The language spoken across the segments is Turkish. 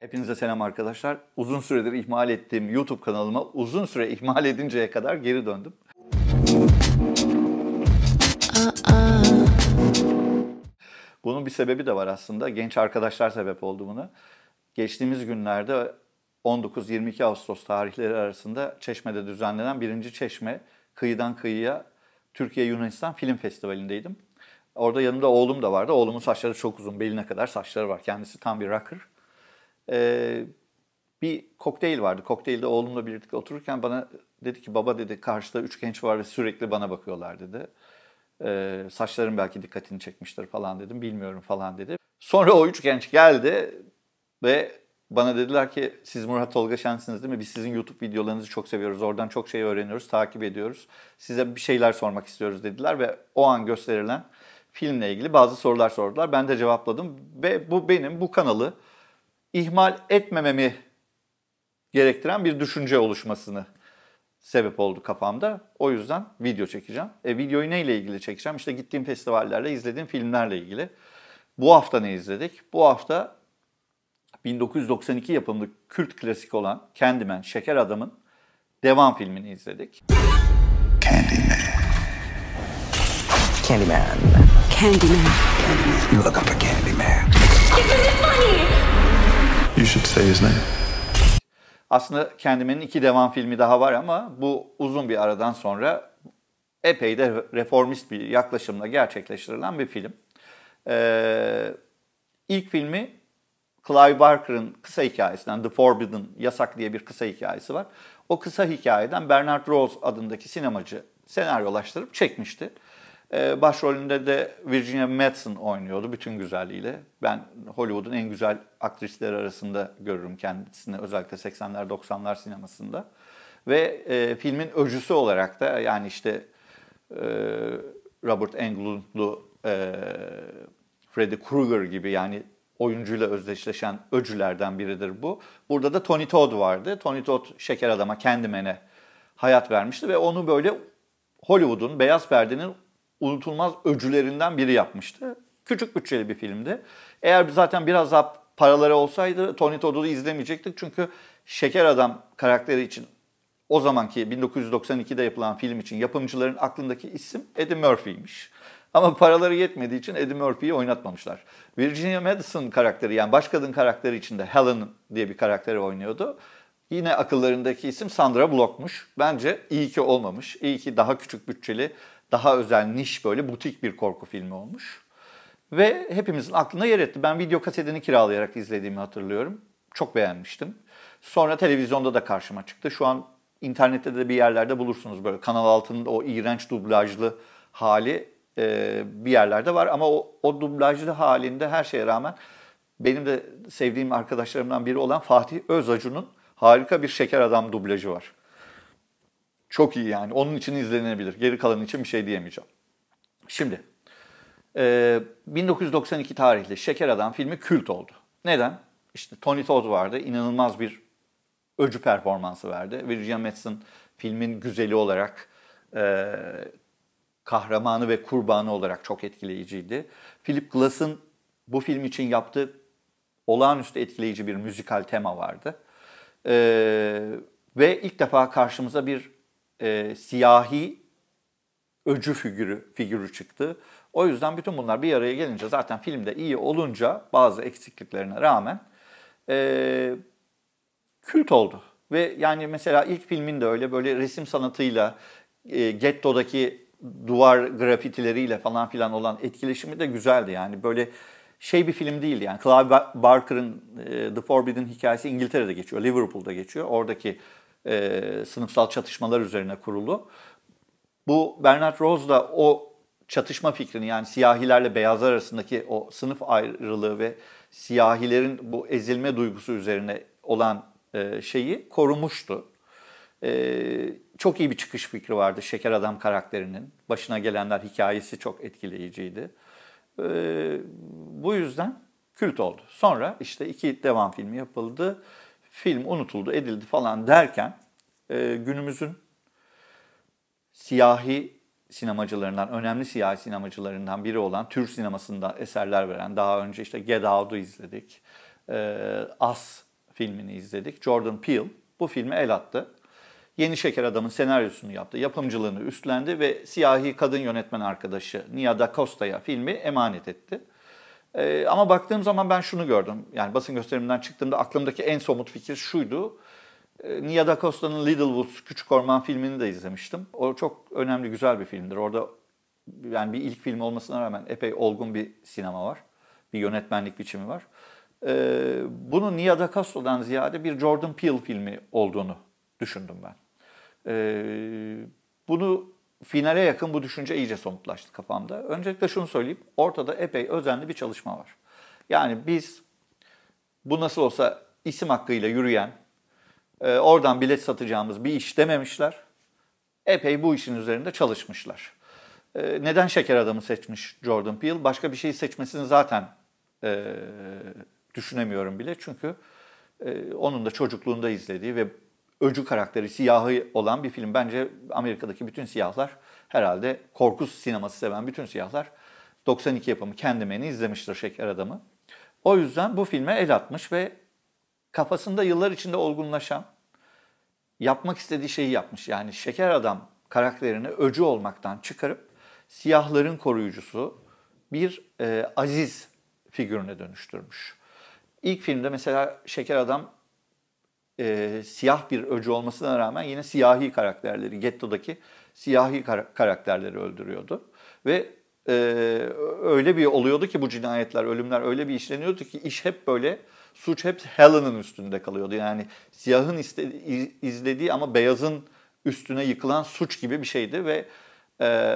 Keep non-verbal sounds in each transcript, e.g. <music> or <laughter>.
Hepinize selam arkadaşlar. Uzun süredir ihmal ettiğim YouTube kanalıma uzun süre ihmal edinceye kadar geri döndüm. Bunun bir sebebi de var aslında. Genç arkadaşlar sebep oldu buna. Geçtiğimiz günlerde 19-22 Ağustos tarihleri arasında Çeşme'de düzenlenen birinci Çeşme Kıyıdan Kıyıya Türkiye Yunanistan Film Festivali'ndeydim. Orada yanımda oğlum da vardı. Oğlumun saçları çok uzun, beline kadar saçları var. Kendisi tam bir rocker e, bir kokteyl vardı. Kokteylde oğlumla birlikte otururken bana dedi ki baba dedi karşıda üç genç var ve sürekli bana bakıyorlar dedi. E, saçlarım belki dikkatini çekmiştir falan dedim. Bilmiyorum falan dedi. Sonra o üç genç geldi ve bana dediler ki siz Murat Tolga Şen'siniz değil mi? Biz sizin YouTube videolarınızı çok seviyoruz. Oradan çok şey öğreniyoruz, takip ediyoruz. Size bir şeyler sormak istiyoruz dediler ve o an gösterilen filmle ilgili bazı sorular sordular. Ben de cevapladım ve bu benim bu kanalı ihmal etmememi gerektiren bir düşünce oluşmasını sebep oldu kafamda. O yüzden video çekeceğim. E, videoyu neyle ilgili çekeceğim? İşte gittiğim festivallerle, izlediğim filmlerle ilgili. Bu hafta ne izledik? Bu hafta 1992 yapımlı kült klasik olan Candyman, Şeker Adam'ın devam filmini izledik. Candyman. Candyman. Candyman. Candyman. You look up a Candyman. You should say his name. Aslında kendimin iki devam filmi daha var ama bu uzun bir aradan sonra epey de reformist bir yaklaşımla gerçekleştirilen bir film. Ee, ilk filmi Clive Barker'ın kısa hikayesinden The Forbidden, Yasak diye bir kısa hikayesi var. O kısa hikayeden Bernard Rose adındaki sinemacı senaryolaştırıp çekmişti. Ee, başrolünde de Virginia Madsen oynuyordu bütün güzelliğiyle. Ben Hollywood'un en güzel aktrisleri arasında görürüm kendisini özellikle 80'ler 90'lar sinemasında. Ve e, filmin öcüsü olarak da yani işte e, Robert Englund'lu e, Freddy Krueger gibi yani oyuncuyla özdeşleşen öcülerden biridir bu. Burada da Tony Todd vardı. Tony Todd şeker adama kendimene hayat vermişti ve onu böyle Hollywood'un beyaz perdenin unutulmaz öcülerinden biri yapmıştı. Küçük bütçeli bir filmdi. Eğer zaten biraz daha paraları olsaydı Tony Todd'u izlemeyecektik. Çünkü Şeker Adam karakteri için o zamanki 1992'de yapılan film için yapımcıların aklındaki isim Eddie Murphy'ymiş. Ama paraları yetmediği için Eddie Murphy'yi oynatmamışlar. Virginia Madison karakteri yani baş kadın karakteri içinde Helen diye bir karakteri oynuyordu. Yine akıllarındaki isim Sandra Blockmuş. Bence iyi ki olmamış. İyi ki daha küçük bütçeli daha özel niş böyle butik bir korku filmi olmuş. Ve hepimizin aklına yer etti. Ben video kasetini kiralayarak izlediğimi hatırlıyorum. Çok beğenmiştim. Sonra televizyonda da karşıma çıktı. Şu an internette de bir yerlerde bulursunuz böyle Kanal 6'nın o iğrenç dublajlı hali e, bir yerlerde var. Ama o, o dublajlı halinde her şeye rağmen benim de sevdiğim arkadaşlarımdan biri olan Fatih Özacun'un harika bir Şeker Adam dublajı var. Çok iyi yani. Onun için izlenebilir. Geri kalan için bir şey diyemeyeceğim. Şimdi 1992 e, tarihli Şeker Adam filmi kült oldu. Neden? İşte Tony Todd vardı. İnanılmaz bir öcü performansı verdi. Virginia Madsen filmin güzeli olarak e, kahramanı ve kurbanı olarak çok etkileyiciydi. Philip Glass'ın bu film için yaptığı olağanüstü etkileyici bir müzikal tema vardı. E, ve ilk defa karşımıza bir e, siyahi öcü figürü, figürü çıktı. O yüzden bütün bunlar bir araya gelince zaten filmde iyi olunca bazı eksikliklerine rağmen e, kült oldu. Ve yani mesela ilk filmin de öyle böyle resim sanatıyla, e, Getto'daki duvar grafitileriyle falan filan olan etkileşimi de güzeldi. Yani böyle şey bir film değil yani. Clive Barker'ın e, The Forbidden hikayesi İngiltere'de geçiyor, Liverpool'da geçiyor. Oradaki e, sınıfsal çatışmalar üzerine kurulu. Bu Bernard Rose da o çatışma fikrini yani siyahilerle beyazlar arasındaki o sınıf ayrılığı ve siyahilerin bu ezilme duygusu üzerine olan e, şeyi korumuştu. E, çok iyi bir çıkış fikri vardı Şeker Adam karakterinin. Başına gelenler hikayesi çok etkileyiciydi. E, bu yüzden kült oldu. Sonra işte iki devam filmi yapıldı film unutuldu, edildi falan derken e, günümüzün siyahi sinemacılarından, önemli siyahi sinemacılarından biri olan Türk sinemasında eserler veren, daha önce işte Get Out'u izledik, e, As filmini izledik, Jordan Peele bu filme el attı. Yeni Şeker Adam'ın senaryosunu yaptı, yapımcılığını üstlendi ve siyahi kadın yönetmen arkadaşı Nia Da Costa'ya filmi emanet etti. E, ama baktığım zaman ben şunu gördüm. Yani basın gösteriminden çıktığımda aklımdaki en somut fikir şuydu. E, Nia Da Costa'nın Küçük Orman filmini de izlemiştim. O çok önemli, güzel bir filmdir. Orada yani bir ilk film olmasına rağmen epey olgun bir sinema var. Bir yönetmenlik biçimi var. E, ee, bunu Nia Da ziyade bir Jordan Peele filmi olduğunu düşündüm ben. E, bunu finale yakın bu düşünce iyice somutlaştı kafamda. Öncelikle şunu söyleyeyim. Ortada epey özenli bir çalışma var. Yani biz bu nasıl olsa isim hakkıyla yürüyen, e, oradan bilet satacağımız bir iş dememişler. Epey bu işin üzerinde çalışmışlar. E, neden şeker adamı seçmiş Jordan Peele? Başka bir şey seçmesini zaten e, düşünemiyorum bile. Çünkü onun da çocukluğunda izlediği ve öcü karakteri siyahı olan bir film. Bence Amerika'daki bütün siyahlar herhalde korku sineması seven bütün siyahlar 92 yapımı Candyman'i izlemiştir Şeker Adamı. O yüzden bu filme el atmış ve kafasında yıllar içinde olgunlaşan, yapmak istediği şeyi yapmış. Yani Şeker Adam karakterini öcü olmaktan çıkarıp siyahların koruyucusu bir e, aziz figürüne dönüştürmüş. İlk filmde mesela Şeker Adam e, siyah bir öcü olmasına rağmen yine siyahi karakterleri, gettodaki siyahi kar- karakterleri öldürüyordu. Ve e, öyle bir oluyordu ki bu cinayetler, ölümler öyle bir işleniyordu ki iş hep böyle suç hep Helen'ın üstünde kalıyordu. Yani siyahın istedi, izlediği ama beyazın üstüne yıkılan suç gibi bir şeydi ve e,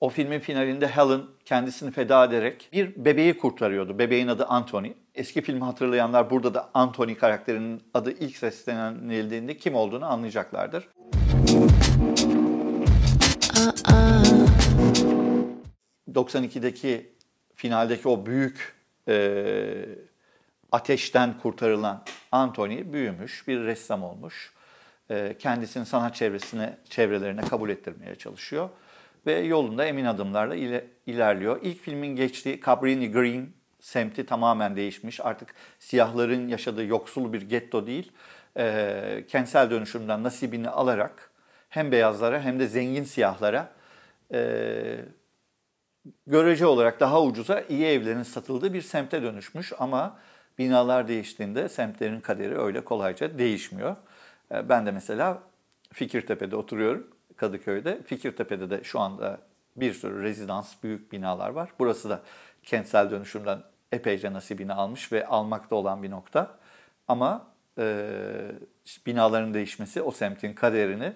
o filmin finalinde Helen kendisini feda ederek bir bebeği kurtarıyordu. Bebeğin adı Anthony Eski filmi hatırlayanlar burada da Anthony karakterinin adı ilk seslenildiğinde kim olduğunu anlayacaklardır. Aa. 92'deki finaldeki o büyük e, ateşten kurtarılan Anthony büyümüş, bir ressam olmuş. E, kendisini sanat çevresine, çevrelerine kabul ettirmeye çalışıyor. Ve yolunda emin adımlarla ile, ilerliyor. İlk filmin geçtiği Cabrini Green semti tamamen değişmiş. Artık siyahların yaşadığı yoksul bir getto değil, e, kentsel dönüşümden nasibini alarak hem beyazlara hem de zengin siyahlara e, görece olarak daha ucuza iyi evlerin satıldığı bir semte dönüşmüş ama binalar değiştiğinde semtlerin kaderi öyle kolayca değişmiyor. Ee, ben de mesela Fikirtepe'de oturuyorum Kadıköy'de. Fikirtepe'de de şu anda bir sürü rezidans, büyük binalar var. Burası da kentsel dönüşümden epeyce nasibini almış ve almakta olan bir nokta. Ama e, binaların değişmesi o semtin kaderini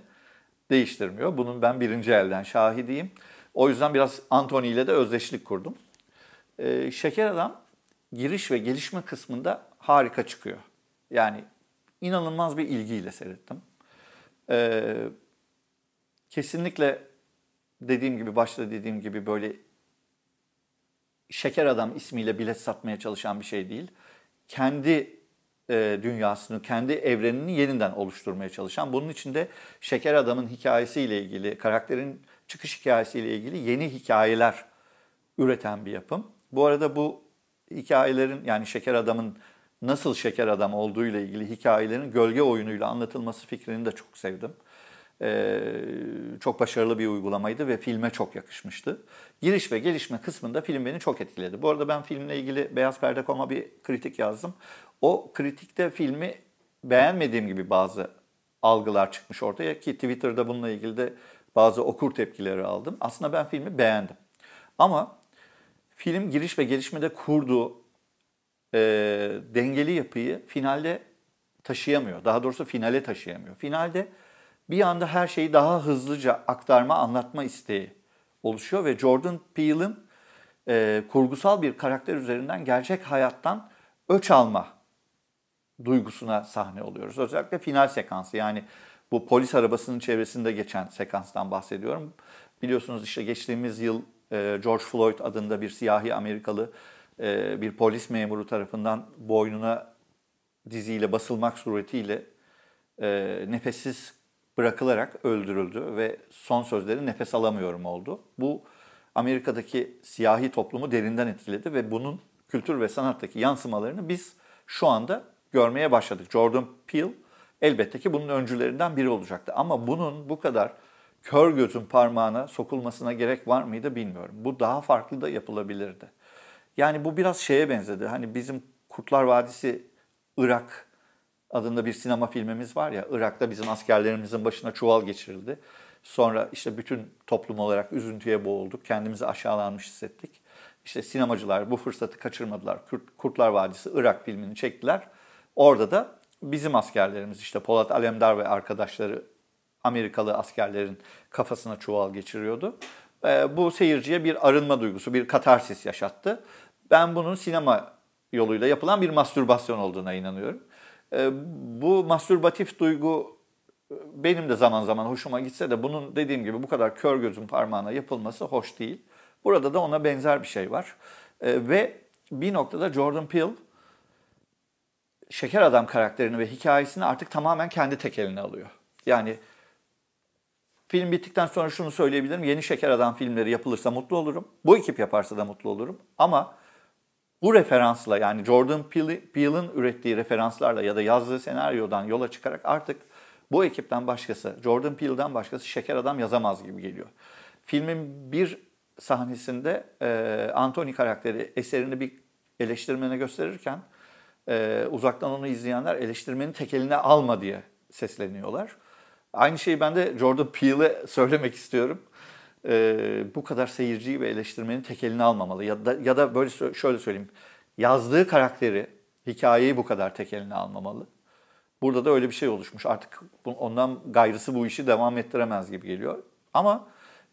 değiştirmiyor. Bunun ben birinci elden şahidiyim. O yüzden biraz Anthony ile de özdeşlik kurdum. E, Şeker Adam giriş ve gelişme kısmında harika çıkıyor. Yani inanılmaz bir ilgiyle seyrettim. E, kesinlikle dediğim gibi başta dediğim gibi böyle şeker adam ismiyle bilet satmaya çalışan bir şey değil. Kendi e, dünyasını, kendi evrenini yeniden oluşturmaya çalışan. Bunun için de şeker adamın hikayesiyle ilgili, karakterin çıkış hikayesiyle ilgili yeni hikayeler üreten bir yapım. Bu arada bu hikayelerin yani şeker adamın nasıl şeker adam olduğu ile ilgili hikayelerin gölge oyunuyla anlatılması fikrini de çok sevdim. Ee, çok başarılı bir uygulamaydı ve filme çok yakışmıştı. Giriş ve gelişme kısmında film beni çok etkiledi. Bu arada ben filmle ilgili Beyaz Perde.com'a bir kritik yazdım. O kritikte filmi beğenmediğim gibi bazı algılar çıkmış ortaya ki Twitter'da bununla ilgili de bazı okur tepkileri aldım. Aslında ben filmi beğendim. Ama film giriş ve gelişmede kurduğu e, dengeli yapıyı finalde taşıyamıyor. Daha doğrusu finale taşıyamıyor. Finalde bir anda her şeyi daha hızlıca aktarma, anlatma isteği oluşuyor ve Jordan Peele'ın e, kurgusal bir karakter üzerinden gerçek hayattan öç alma duygusuna sahne oluyoruz. Özellikle final sekansı yani bu polis arabasının çevresinde geçen sekanstan bahsediyorum. Biliyorsunuz işte geçtiğimiz yıl e, George Floyd adında bir siyahi Amerikalı e, bir polis memuru tarafından boynuna diziyle basılmak suretiyle e, nefessiz bırakılarak öldürüldü ve son sözleri nefes alamıyorum oldu. Bu Amerika'daki siyahi toplumu derinden etkiledi ve bunun kültür ve sanattaki yansımalarını biz şu anda görmeye başladık. Jordan Peele elbette ki bunun öncülerinden biri olacaktı. Ama bunun bu kadar kör gözün parmağına sokulmasına gerek var mıydı bilmiyorum. Bu daha farklı da yapılabilirdi. Yani bu biraz şeye benzedi. Hani bizim Kurtlar Vadisi Irak adında bir sinema filmimiz var ya Irak'ta bizim askerlerimizin başına çuval geçirildi. Sonra işte bütün toplum olarak üzüntüye boğulduk. Kendimizi aşağılanmış hissettik. İşte sinemacılar bu fırsatı kaçırmadılar. Kurt, Kurtlar Vadisi Irak filmini çektiler. Orada da bizim askerlerimiz işte Polat Alemdar ve arkadaşları Amerikalı askerlerin kafasına çuval geçiriyordu. Ee, bu seyirciye bir arınma duygusu, bir katarsis yaşattı. Ben bunun sinema yoluyla yapılan bir mastürbasyon olduğuna inanıyorum. Ee, bu mastürbatif duygu e, benim de zaman zaman hoşuma gitse de bunun dediğim gibi bu kadar kör gözün parmağına yapılması hoş değil. Burada da ona benzer bir şey var. Ee, ve bir noktada Jordan Peele Şeker Adam karakterini ve hikayesini artık tamamen kendi tek eline alıyor. Yani film bittikten sonra şunu söyleyebilirim. Yeni Şeker Adam filmleri yapılırsa mutlu olurum. Bu ekip yaparsa da mutlu olurum. Ama bu referansla yani Jordan Peele'ın ürettiği referanslarla ya da yazdığı senaryodan yola çıkarak artık bu ekipten başkası, Jordan Peele'den başkası şeker adam yazamaz gibi geliyor. Filmin bir sahnesinde e, Anthony karakteri eserini bir eleştirmene gösterirken e, uzaktan onu izleyenler eleştirmenin tekeline alma diye sesleniyorlar. Aynı şeyi ben de Jordan Peele'e söylemek istiyorum e, bu kadar seyirciyi ve eleştirmeni tek eline almamalı. Ya da, ya da böyle şöyle söyleyeyim. Yazdığı karakteri, hikayeyi bu kadar tek eline almamalı. Burada da öyle bir şey oluşmuş. Artık ondan gayrısı bu işi devam ettiremez gibi geliyor. Ama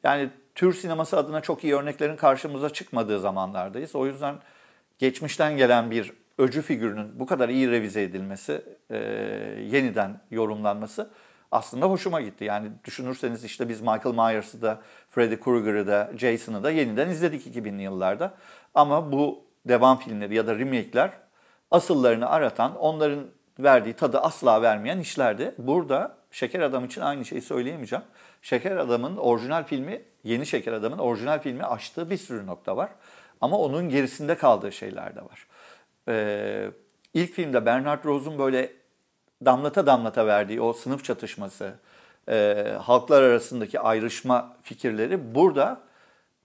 yani tür sineması adına çok iyi örneklerin karşımıza çıkmadığı zamanlardayız. O yüzden geçmişten gelen bir öcü figürünün bu kadar iyi revize edilmesi, e, yeniden yorumlanması aslında hoşuma gitti. Yani düşünürseniz işte biz Michael Myers'ı da, Freddy Krueger'ı da, Jason'ı da yeniden izledik 2000'li yıllarda. Ama bu devam filmleri ya da remake'ler asıllarını aratan, onların verdiği tadı asla vermeyen işlerdi. Burada Şeker Adam için aynı şeyi söyleyemeyeceğim. Şeker Adam'ın orijinal filmi, yeni Şeker Adam'ın orijinal filmi açtığı bir sürü nokta var. Ama onun gerisinde kaldığı şeyler de var. Ee, ilk filmde Bernard Rose'un böyle damlata damlata verdiği o sınıf çatışması, e, halklar arasındaki ayrışma fikirleri burada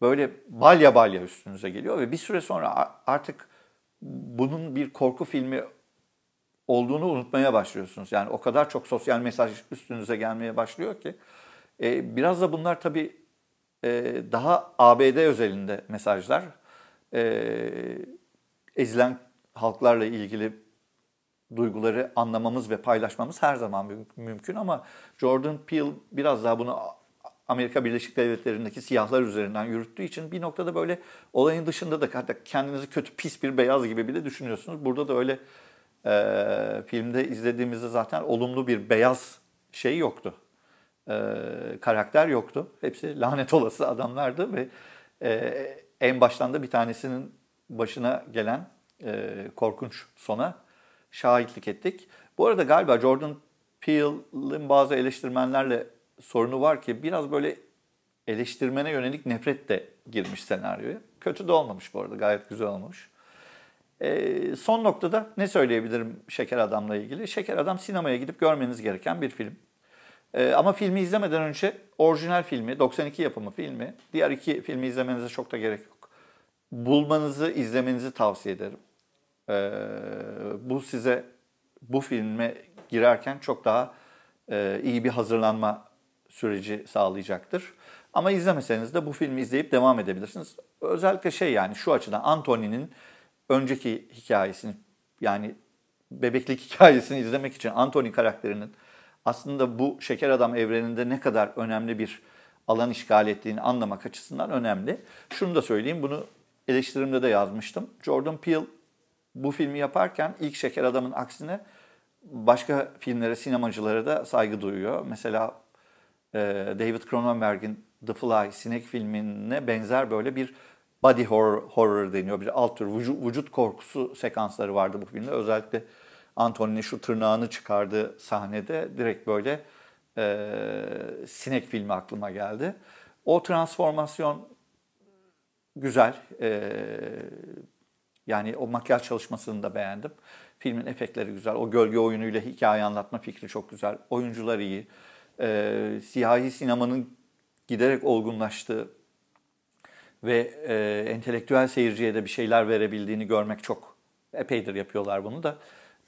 böyle balya balya üstünüze geliyor ve bir süre sonra artık bunun bir korku filmi olduğunu unutmaya başlıyorsunuz. Yani o kadar çok sosyal mesaj üstünüze gelmeye başlıyor ki. E, biraz da bunlar tabii e, daha ABD özelinde mesajlar. E, ezilen halklarla ilgili duyguları anlamamız ve paylaşmamız her zaman mümkün ama Jordan Peele biraz daha bunu Amerika Birleşik Devletleri'ndeki siyahlar üzerinden yürüttüğü için bir noktada böyle olayın dışında da kendinizi kötü pis bir beyaz gibi bile düşünüyorsunuz. Burada da öyle e, filmde izlediğimizde zaten olumlu bir beyaz şey yoktu. E, karakter yoktu. Hepsi lanet olası adamlardı ve e, en baştan da bir tanesinin başına gelen e, korkunç sona şahitlik ettik. Bu arada galiba Jordan Peele'in bazı eleştirmenlerle sorunu var ki biraz böyle eleştirmene yönelik nefret de girmiş senaryoya. Kötü de olmamış bu arada gayet güzel olmuş. E, son noktada ne söyleyebilirim Şeker Adam'la ilgili? Şeker Adam sinemaya gidip görmeniz gereken bir film. E, ama filmi izlemeden önce orijinal filmi, 92 yapımı filmi, diğer iki filmi izlemenize çok da gerek yok. Bulmanızı, izlemenizi tavsiye ederim. E, bu size bu filme girerken çok daha e, iyi bir hazırlanma süreci sağlayacaktır. Ama izlemeseniz de bu filmi izleyip devam edebilirsiniz. Özellikle şey yani şu açıdan Anthony'nin önceki hikayesini yani bebeklik <laughs> hikayesini izlemek için Anthony karakterinin aslında bu şeker adam evreninde ne kadar önemli bir alan işgal ettiğini anlamak açısından önemli. Şunu da söyleyeyim, bunu eleştirimde de yazmıştım. Jordan Peele bu filmi yaparken ilk şeker adamın aksine başka filmlere, sinemacılara da saygı duyuyor. Mesela e, David Cronenberg'in The Fly, Sinek filmine benzer böyle bir body horror, horror deniyor. Bir alt tür vücut, vücut korkusu sekansları vardı bu filmde. Özellikle Anthony'nin şu tırnağını çıkardığı sahnede direkt böyle e, sinek filmi aklıma geldi. O transformasyon güzel. E, yani o makyaj çalışmasını da beğendim. Filmin efektleri güzel. O gölge oyunuyla hikaye anlatma fikri çok güzel. Oyuncular iyi. E, siyahi sinemanın giderek olgunlaştığı ve e, entelektüel seyirciye de bir şeyler verebildiğini görmek çok epeydir yapıyorlar bunu da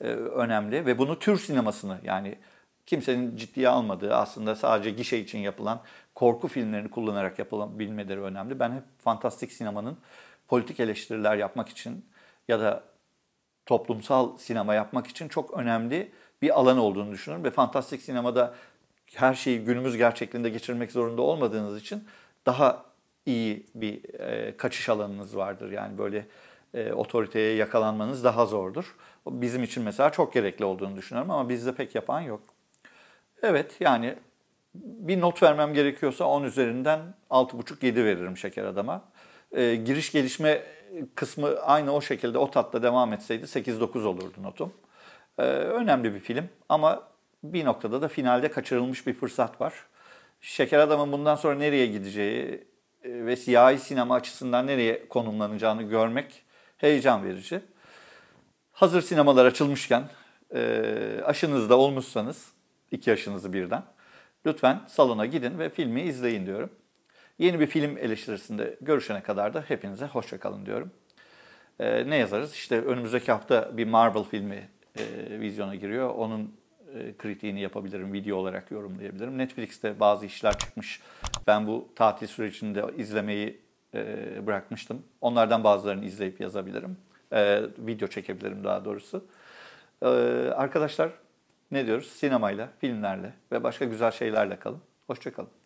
e, önemli ve bunu tür sinemasını yani kimsenin ciddiye almadığı aslında sadece gişe için yapılan korku filmlerini kullanarak yapılabilmeleri önemli. Ben hep fantastik sinemanın politik eleştiriler yapmak için ya da toplumsal sinema yapmak için çok önemli bir alan olduğunu düşünüyorum. Ve fantastik sinemada her şeyi günümüz gerçekliğinde geçirmek zorunda olmadığınız için daha iyi bir e, kaçış alanınız vardır. Yani böyle e, otoriteye yakalanmanız daha zordur. Bizim için mesela çok gerekli olduğunu düşünüyorum ama bizde pek yapan yok. Evet yani bir not vermem gerekiyorsa 10 üzerinden 6,5-7 veririm şeker adama. E, giriş gelişme kısmı aynı o şekilde o tatla devam etseydi 8-9 olurdu notum. E, önemli bir film ama bir noktada da finalde kaçırılmış bir fırsat var. Şeker Adam'ın bundan sonra nereye gideceği e, ve siyahi sinema açısından nereye konumlanacağını görmek heyecan verici. Hazır sinemalar açılmışken e, aşınızda olmuşsanız iki aşınızı birden Lütfen salona gidin ve filmi izleyin diyorum. Yeni bir film eleştirisinde görüşene kadar da hepinize hoşçakalın diyorum. Ee, ne yazarız? İşte önümüzdeki hafta bir Marvel filmi e, vizyona giriyor. Onun e, kritiğini yapabilirim, video olarak yorumlayabilirim. Netflix'te bazı işler çıkmış. Ben bu tatil sürecinde izlemeyi e, bırakmıştım. Onlardan bazılarını izleyip yazabilirim. E, video çekebilirim daha doğrusu. E, arkadaşlar ne diyoruz? Sinemayla, filmlerle ve başka güzel şeylerle kalın. Hoşçakalın.